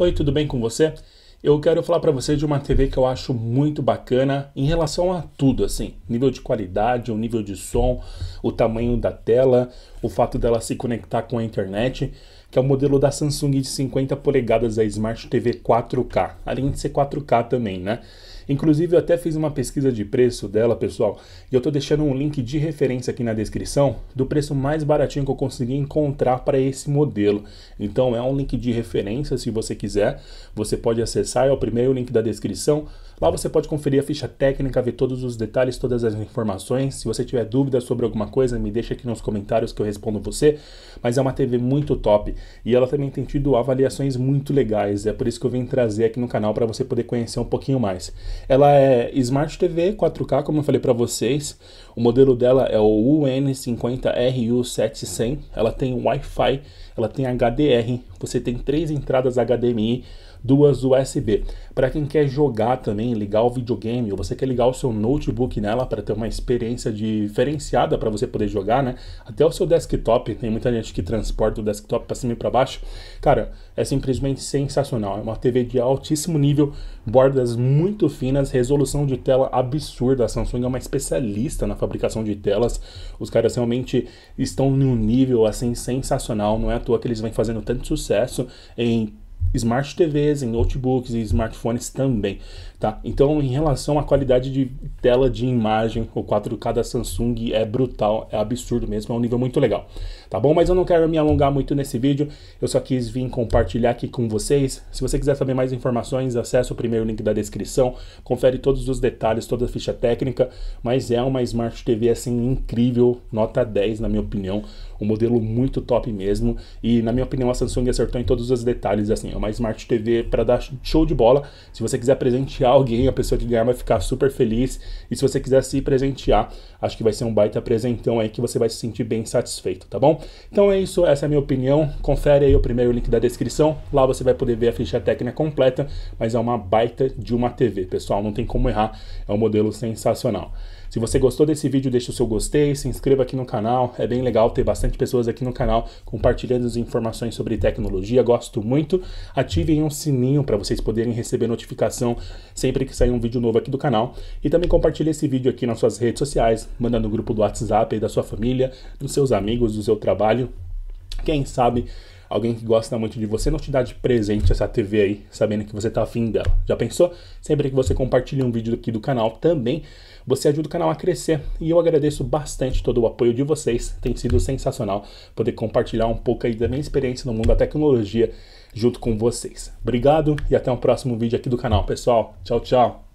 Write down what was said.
Oi, tudo bem com você? Eu quero falar para você de uma TV que eu acho muito bacana em relação a tudo, assim, nível de qualidade, o nível de som, o tamanho da tela, o fato dela se conectar com a internet, que é o modelo da Samsung de 50 polegadas, a Smart TV 4K, além de ser 4K também, né? Inclusive, eu até fiz uma pesquisa de preço dela, pessoal, e eu tô deixando um link de referência aqui na descrição do preço mais baratinho que eu consegui encontrar para esse modelo. Então, é um link de referência, se você quiser, você pode acessar, é o primeiro link da descrição. Lá você pode conferir a ficha técnica, ver todos os detalhes, todas as informações. Se você tiver dúvidas sobre alguma coisa, me deixa aqui nos comentários que eu respondo você, mas é uma TV muito top e ela também tem tido avaliações muito legais, é por isso que eu vim trazer aqui no canal para você poder conhecer um pouquinho mais. Ela é Smart TV 4K, como eu falei para vocês, o modelo dela é o UN50RU700, ela tem Wi-Fi ela tem HDR, você tem três entradas HDMI, duas USB. Para quem quer jogar também, ligar o videogame, ou você quer ligar o seu notebook nela para ter uma experiência diferenciada para você poder jogar, né? Até o seu desktop, tem muita gente que transporta o desktop para cima e para baixo. Cara, é simplesmente sensacional. É uma TV de altíssimo nível, bordas muito finas, resolução de tela absurda. A Samsung é uma especialista na fabricação de telas. Os caras realmente estão um nível assim sensacional, não é toa que eles vêm fazendo tanto sucesso em smart TVs, em notebooks e smartphones também, tá? Então, em relação à qualidade de tela de imagem, o 4K da Samsung é brutal, é absurdo mesmo, é um nível muito legal, tá bom? Mas eu não quero me alongar muito nesse vídeo, eu só quis vir compartilhar aqui com vocês. Se você quiser saber mais informações, acessa o primeiro link da descrição, confere todos os detalhes, toda a ficha técnica, mas é uma Smart TV, assim, incrível, nota 10, na minha opinião, um modelo muito top mesmo, e na minha opinião a Samsung acertou em todos os detalhes, assim, assim, é uma Smart TV para dar show de bola. Se você quiser presentear alguém, a pessoa que ganhar vai ficar super feliz. E se você quiser se presentear, acho que vai ser um baita presentão aí que você vai se sentir bem satisfeito, tá bom? Então é isso, essa é a minha opinião. Confere aí o primeiro link da descrição. Lá você vai poder ver a ficha técnica completa, mas é uma baita de uma TV, pessoal, não tem como errar. É um modelo sensacional. Se você gostou desse vídeo, deixe o seu gostei, se inscreva aqui no canal. É bem legal ter bastante pessoas aqui no canal compartilhando as informações sobre tecnologia. Gosto muito. Ativem um sininho para vocês poderem receber notificação sempre que sair um vídeo novo aqui do canal. E também compartilhe esse vídeo aqui nas suas redes sociais, manda no grupo do WhatsApp da sua família, dos seus amigos, do seu trabalho. Quem sabe Alguém que gosta muito de você não te dá de presente essa TV aí, sabendo que você tá afim dela. Já pensou? Sempre que você compartilha um vídeo aqui do canal também, você ajuda o canal a crescer. E eu agradeço bastante todo o apoio de vocês. Tem sido sensacional poder compartilhar um pouco aí da minha experiência no mundo da tecnologia junto com vocês. Obrigado e até o um próximo vídeo aqui do canal, pessoal. Tchau, tchau.